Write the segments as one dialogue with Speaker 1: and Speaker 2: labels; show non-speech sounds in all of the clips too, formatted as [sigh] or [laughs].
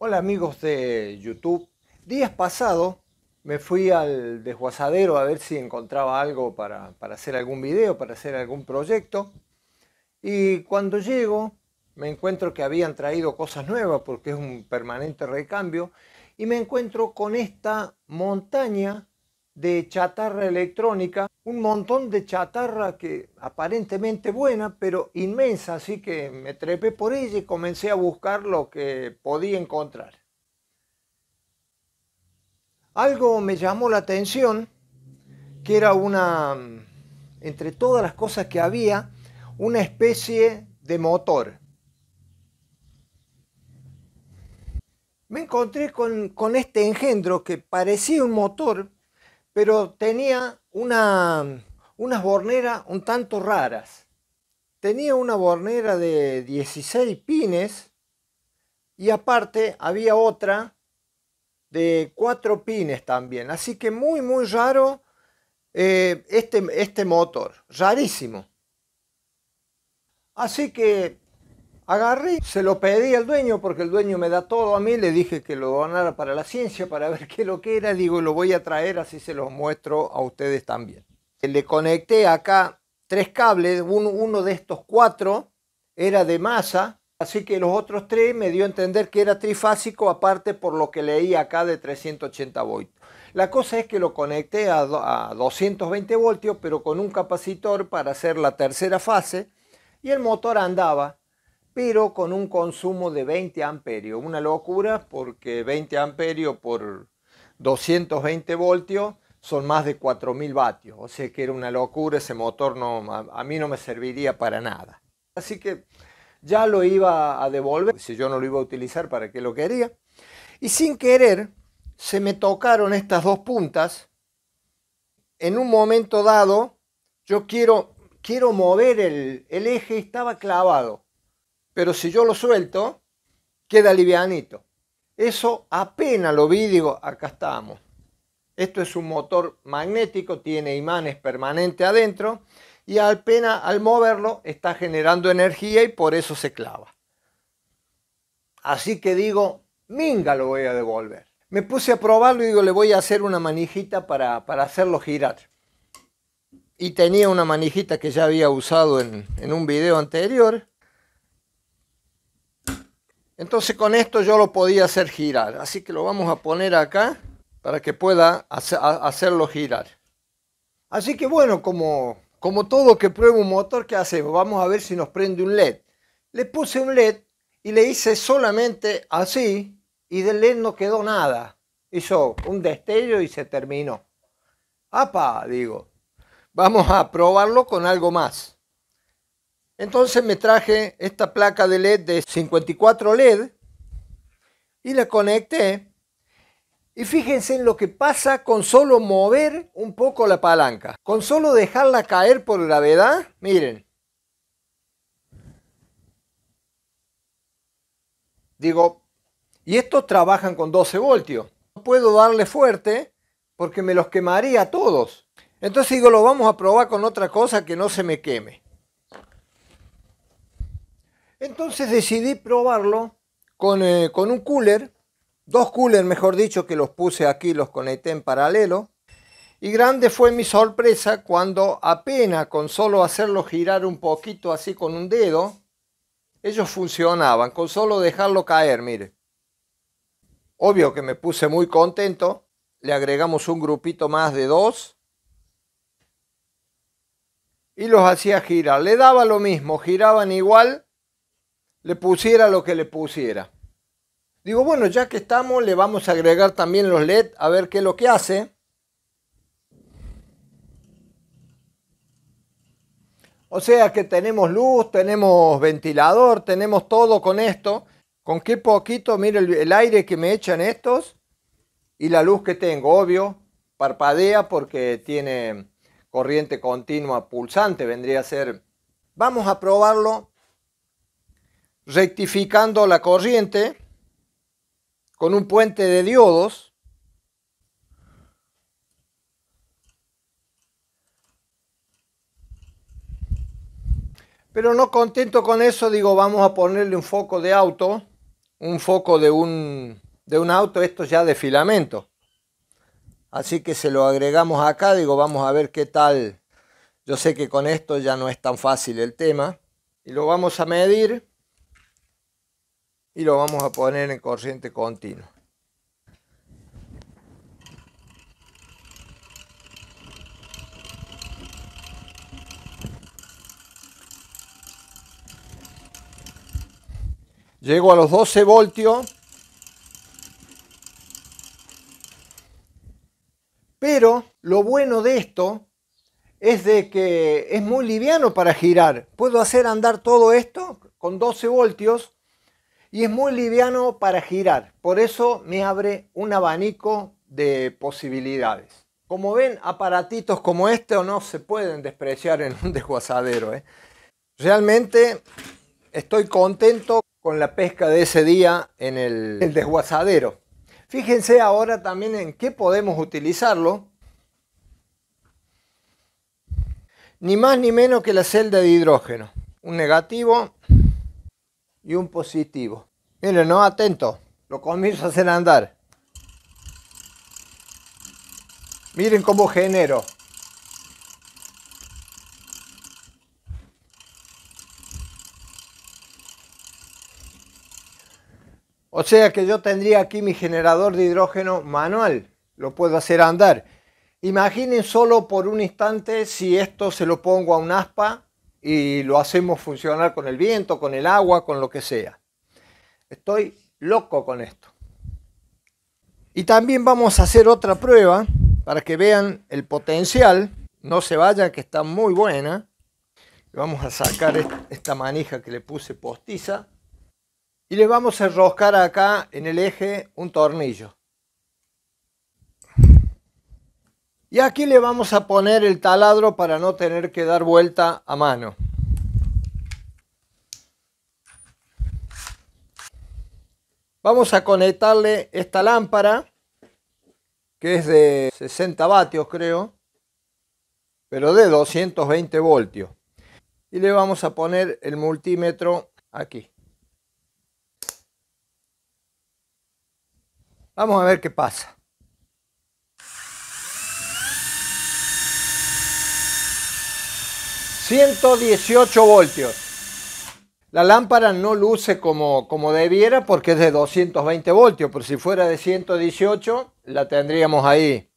Speaker 1: Hola amigos de YouTube. Días pasado me fui al desguazadero a ver si encontraba algo para, para, hacer algún video, para hacer algún proyecto. Y cuando llego me encuentro que habían traído cosas nuevas porque es un permanente recambio. Y me encuentro con esta montaña de chatarra electrónica, un montón de chatarra que aparentemente buena, pero inmensa, así que me trepé por ella y comencé a buscar lo que podía encontrar. Algo me llamó la atención, que era una, entre todas las cosas que había, una especie de motor. Me encontré con, con este engendro que parecía un motor, pero tenía una, unas borneras un tanto raras. Tenía una bornera de 16 pines y aparte había otra de 4 pines también. Así que muy, muy raro eh, este, este motor. Rarísimo. Así que Agarré, se lo pedí al dueño porque el dueño me da todo a mí, le dije que lo donara para la ciencia, para ver qué lo que era, digo, lo voy a traer, así se los muestro a ustedes también. Le conecté acá tres cables, uno, de estos cuatro era de masa, así que los otros tres me dio a entender que era trifásico, aparte por lo que leí acá de 380 voltios. La cosa es que lo conecté a, a 220 voltios, pero con un capacitor para hacer la tercera fase, y el motor andaba pero con un consumo de 20 amperios. Una locura porque 20 amperios por 220 voltios son más de 4.000 vatios. O sea que era una locura, ese motor no, a, mí no me serviría para nada. Así que ya lo iba a devolver, si yo no lo iba a utilizar, ¿para qué lo quería? Y sin querer, se me tocaron estas dos puntas. En un momento dado, yo quiero, quiero mover el, el eje, estaba clavado pero si yo lo suelto, queda livianito. Eso apenas lo vi, digo, acá estamos. Esto es un motor magnético, tiene imanes permanentes adentro y apenas al moverlo está generando energía y por eso se clava. Así que digo, minga lo voy a devolver. Me puse a probarlo y digo, le voy a hacer una manijita para, hacerlo girar. Y tenía una manijita que ya había usado en, en un video anterior entonces con esto yo lo podía hacer girar. Así que lo vamos a poner acá para que pueda hacerlo girar. Así que bueno, como, como todo que prueba un motor, ¿qué hacemos? Vamos a ver si nos prende un LED. Le puse un LED y le hice solamente así y del LED no quedó nada. Hizo un destello y se terminó. ¡Apa! Digo, vamos a probarlo con algo más. Entonces me traje esta placa de LED de 54 LED y la conecté. Y fíjense en lo que pasa con solo mover un poco la palanca. Con solo dejarla caer por gravedad, miren. Digo, y estos trabajan con 12 voltios. No puedo darle fuerte porque me los quemaría a todos. Entonces digo, lo vamos a probar con otra cosa que no se me queme. Entonces decidí probarlo eh, con, un cooler, dos coolers mejor dicho que los puse aquí, los conecté en paralelo. Y grande fue mi sorpresa cuando apenas con solo hacerlo girar un poquito así con un dedo, ellos funcionaban, con solo dejarlo caer, mire. Obvio que me puse muy contento, le agregamos un grupito más de dos y los hacía girar. Le daba lo mismo, giraban igual le pusiera lo que le pusiera. Digo, bueno, ya que estamos, le vamos a agregar también los LED a ver qué es lo que hace. O sea que tenemos luz, tenemos ventilador, tenemos todo con esto. Con qué poquito, mire el, aire que me echan estos y la luz que tengo, obvio, parpadea porque tiene corriente continua pulsante, vendría a ser. Vamos a probarlo rectificando la corriente con un puente de diodos. Pero no contento con eso, digo, vamos a ponerle un foco de auto, un foco de un, de un auto, esto ya de filamento. Así que se lo agregamos acá, digo, vamos a ver qué tal. Yo sé que con esto ya no es tan fácil el tema. Y lo vamos a medir y lo vamos a poner en corriente continua. Llego a los 12 voltios, pero lo bueno de esto es de que es muy liviano para girar. Puedo hacer andar todo esto con 12 voltios y es muy liviano para girar. Por eso me abre un abanico de posibilidades. Como ven, aparatitos como este o no se pueden despreciar en un [laughs] desguazadero. ¿eh? Realmente estoy contento con la pesca de ese día en el, el desguazadero. Fíjense ahora también en qué podemos utilizarlo. Ni más ni menos que la celda de hidrógeno. Un negativo y un positivo. Miren, no atento, lo comienzo a hacer andar. Miren cómo genero. O sea que yo tendría aquí mi generador de hidrógeno manual. Lo puedo hacer andar. Imaginen solo por un instante si esto se lo pongo a un aspa y lo hacemos funcionar con el viento, con el agua, con lo que sea. Estoy loco con esto. Y también vamos a hacer otra prueba para que vean el potencial. No se vayan, que está muy buena. Vamos a sacar esta manija que le puse postiza. Y le vamos a enroscar acá en el eje un tornillo. Y aquí le vamos a poner el taladro para no tener que dar vuelta a mano. Vamos a conectarle esta lámpara, que es de 60 vatios creo, pero de 220 voltios. Y le vamos a poner el multímetro aquí. Vamos a ver qué pasa. 118 voltios. La lámpara no luce como, como debiera porque es de 220 voltios, pero si fuera de 118 la tendríamos ahí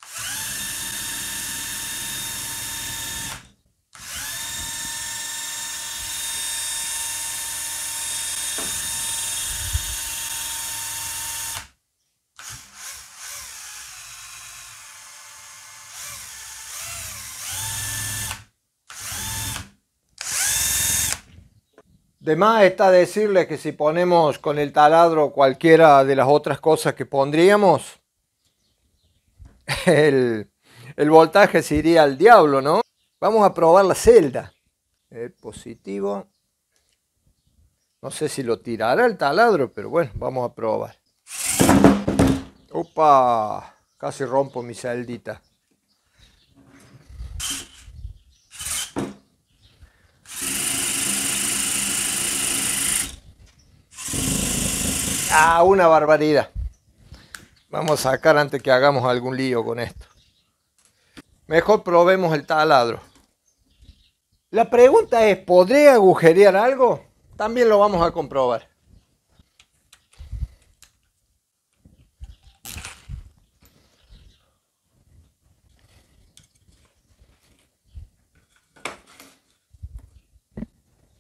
Speaker 1: De más está decirles que si ponemos con el taladro cualquiera de las otras cosas que pondríamos, [laughs] el, voltaje se iría al diablo, ¿no? Vamos a probar la celda. El eh, positivo. No sé si lo tirará el taladro, pero bueno, vamos a probar. Opa, casi rompo mi celdita. Ah, una barbaridad. Vamos a sacar antes que hagamos algún lío con esto. Mejor probemos el taladro. La pregunta es, ¿podré agujerear algo? También lo vamos a comprobar.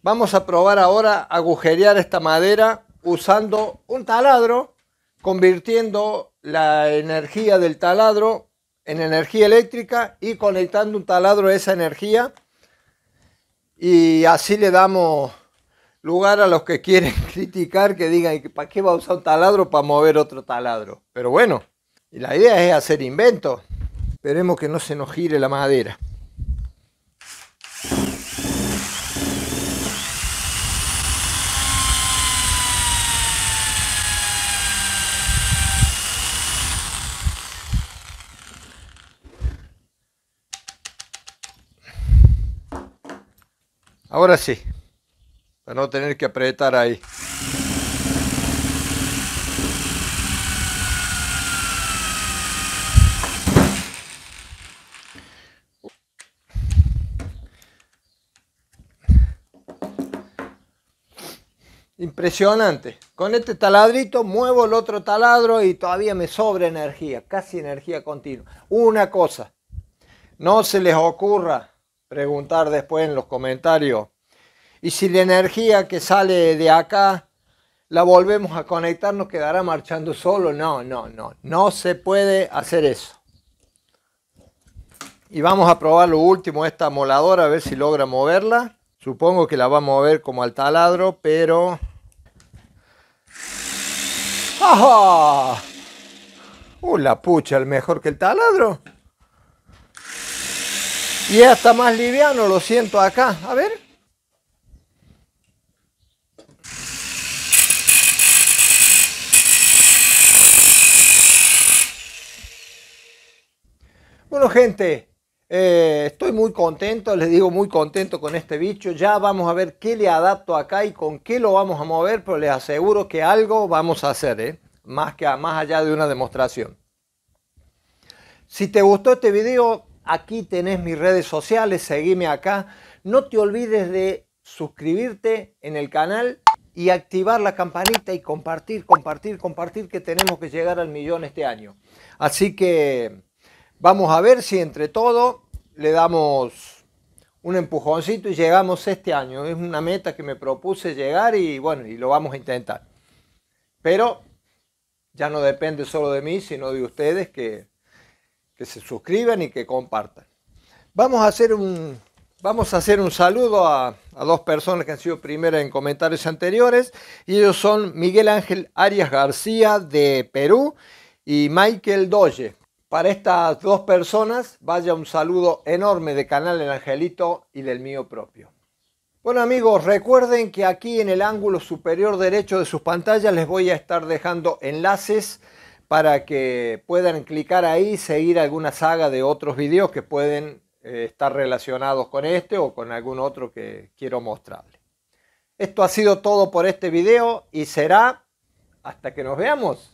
Speaker 1: Vamos a probar ahora agujerear esta madera usando un taladro, convirtiendo la energía del taladro en energía eléctrica y conectando un taladro a esa energía. Y así le damos lugar a los que quieren [laughs] criticar, que digan, ¿para qué va a usar un taladro para mover otro taladro? Pero bueno, la idea es hacer inventos. Esperemos que no se nos gire la madera. Ahora sí, para no tener que apretar ahí. Impresionante. Con este taladrito muevo el otro taladro y todavía me sobra energía, casi energía continua. Una cosa, no se les ocurra preguntar después en los comentarios. Y si la energía que sale de acá la volvemos a conectar, nos quedará marchando solo. No, no, no. No se puede hacer eso. Y vamos a probar lo último, esta moladora, a ver si logra moverla. Supongo que la va a mover como al taladro, pero... ¡Ajá! ¡Uh, la pucha! ¿El mejor que el taladro? Y hasta más liviano lo siento acá. A ver. Bueno gente, eh, estoy muy contento, les digo muy contento con este bicho. Ya vamos a ver qué le adapto acá y con qué lo vamos a mover, pero les aseguro que algo vamos a hacer, ¿eh? más, que, más allá de una demostración. Si te gustó este video, aquí tenés mis redes sociales, seguime acá. No te olvides de suscribirte en el canal y activar la campanita y compartir, compartir, compartir que tenemos que llegar al millón este año. Así que vamos a ver si entre todo le damos un empujoncito y llegamos este año. Es una meta que me propuse llegar y bueno, y lo vamos a intentar. Pero ya no depende solo de mí, sino de ustedes que que se suscriban y que compartan. Vamos a hacer un, vamos a hacer un saludo a, dos personas que han sido primeras en comentarios anteriores. Y ellos son Miguel Ángel Arias García de Perú y Michael Doye. Para estas dos personas vaya un saludo enorme de Canal El Angelito y del mío propio. Bueno amigos, recuerden que aquí en el ángulo superior derecho de sus pantallas les voy a estar dejando enlaces para que puedan clicar ahí y seguir alguna saga de otros videos que pueden eh, estar relacionados con este o con algún otro que quiero mostrarles. Esto ha sido todo por este video y será hasta que nos veamos.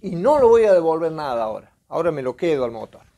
Speaker 1: Y no lo voy a devolver nada ahora. Ahora me lo quedo al motor.